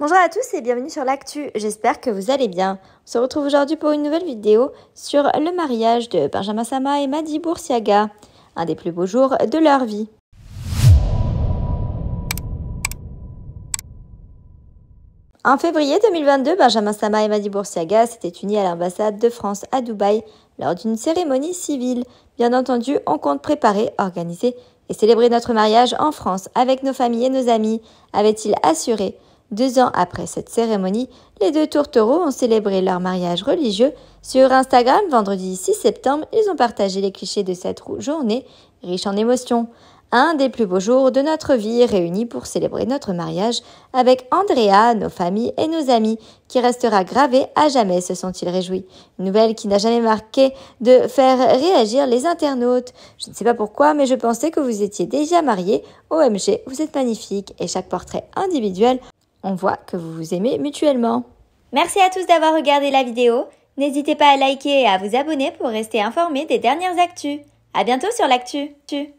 Bonjour à tous et bienvenue sur l'actu, j'espère que vous allez bien. On se retrouve aujourd'hui pour une nouvelle vidéo sur le mariage de Benjamin Sama et Madi Boursiaga, un des plus beaux jours de leur vie. En février 2022, Benjamin Sama et Madi Boursiaga s'étaient unis à l'ambassade de France à Dubaï lors d'une cérémonie civile. Bien entendu, on compte préparer, organiser et célébrer notre mariage en France avec nos familles et nos amis, avait-il assuré. Deux ans après cette cérémonie, les deux tourtereaux ont célébré leur mariage religieux. Sur Instagram, vendredi 6 septembre, ils ont partagé les clichés de cette journée riche en émotions. Un des plus beaux jours de notre vie réunis pour célébrer notre mariage avec Andrea, nos familles et nos amis, qui restera gravé à jamais, se sont-ils réjouis. nouvelle qui n'a jamais marqué de faire réagir les internautes. Je ne sais pas pourquoi, mais je pensais que vous étiez déjà mariés. OMG, vous êtes magnifiques et chaque portrait individuel on voit que vous vous aimez mutuellement. Merci à tous d'avoir regardé la vidéo. N'hésitez pas à liker et à vous abonner pour rester informé des dernières actus. À bientôt sur l'actu.